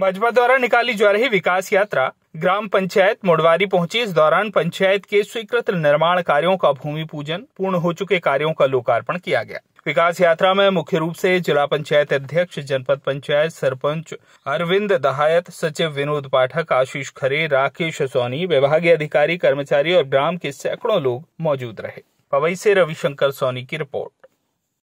भाजपा द्वारा निकाली जा रही विकास यात्रा ग्राम पंचायत मोड़वारी पहुंची इस दौरान पंचायत के स्वीकृत निर्माण कार्यों का भूमि पूजन पूर्ण हो चुके कार्यों का लोकार्पण किया गया विकास यात्रा में मुख्य रूप से जिला पंचायत अध्यक्ष जनपद पंचायत सरपंच अरविंद दहायत सचिव विनोद पाठक आशीष खरे राकेश सोनी विभागीय अधिकारी कर्मचारी और ग्राम के सैकड़ों लोग मौजूद रहे पवई से रविशंकर सोनी की रिपोर्ट